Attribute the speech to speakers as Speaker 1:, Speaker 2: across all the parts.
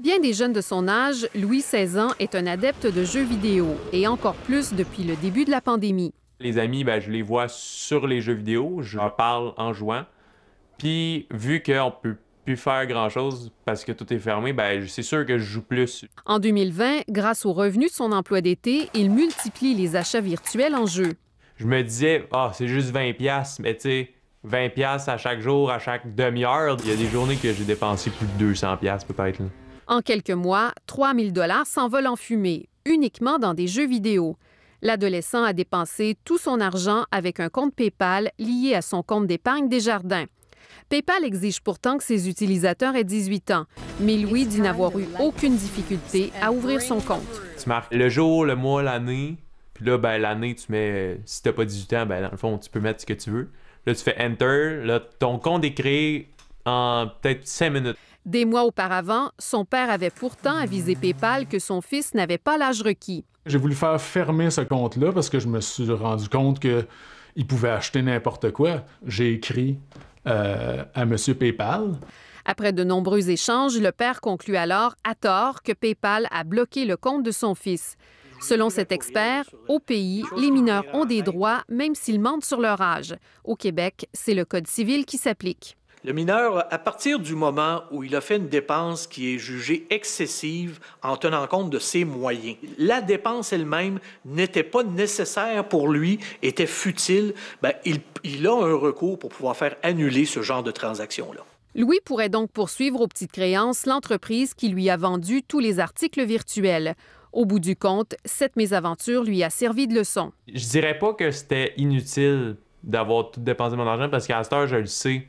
Speaker 1: Bien des jeunes de son âge, Louis 16 ans est un adepte de jeux vidéo et encore plus depuis le début de la pandémie.
Speaker 2: Les amis, ben, je les vois sur les jeux vidéo, je leur parle en jouant. Puis vu qu'on ne peut plus faire grand-chose parce que tout est fermé, ben, c'est sûr que je joue plus.
Speaker 1: En 2020, grâce aux revenus de son emploi d'été, il multiplie les achats virtuels en jeu.
Speaker 2: Je me disais, ah, c'est juste 20 pièces, mais tu sais, 20 pièces à chaque jour, à chaque demi-heure. Il y a des journées que j'ai dépensé plus de 200 pièces peut-être.
Speaker 1: En quelques mois, 3 000 dollars s'envolent en fumée, uniquement dans des jeux vidéo. L'adolescent a dépensé tout son argent avec un compte PayPal lié à son compte d'épargne des jardins. PayPal exige pourtant que ses utilisateurs aient 18 ans, mais Louis dit n'avoir eu aucune difficulté à ouvrir son compte.
Speaker 2: Tu marques le jour, le mois, l'année, puis là, ben, l'année, tu mets, si t'as pas 18 ans, ben, dans le fond, tu peux mettre ce que tu veux. Là, tu fais Enter, là, ton compte est créé en peut-être 5 minutes.
Speaker 1: Des mois auparavant, son père avait pourtant avisé PayPal que son fils n'avait pas l'âge requis.
Speaker 2: J'ai voulu faire fermer ce compte-là parce que je me suis rendu compte qu'il pouvait acheter n'importe quoi. J'ai écrit euh, à M. PayPal.
Speaker 1: Après de nombreux échanges, le père conclut alors, à tort, que PayPal a bloqué le compte de son fils. Selon cet expert, au pays, les mineurs ont des droits même s'ils mentent sur leur âge. Au Québec, c'est le Code civil qui s'applique.
Speaker 3: Le mineur, à partir du moment où il a fait une dépense qui est jugée excessive en tenant compte de ses moyens, la dépense elle-même n'était pas nécessaire pour lui, était futile, ben, il, a un recours pour pouvoir faire annuler ce genre de transaction-là.
Speaker 1: Louis pourrait donc poursuivre aux petites créances l'entreprise qui lui a vendu tous les articles virtuels. Au bout du compte, cette mésaventure lui a servi de leçon.
Speaker 2: Je dirais pas que c'était inutile d'avoir tout dépensé mon argent parce qu'à cette heure, je le sais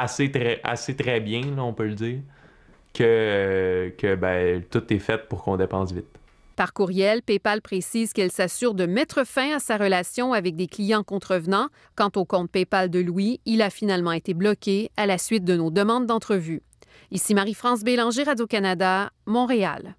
Speaker 2: assez très, bien, on peut le dire, que, que ben, tout est fait pour qu'on dépense vite.
Speaker 1: Par courriel, PayPal précise qu'elle s'assure de mettre fin à sa relation avec des clients contrevenants. Quant au compte PayPal de Louis, il a finalement été bloqué à la suite de nos demandes d'entrevue. Ici Marie-France Bélanger, Radio-Canada, Montréal.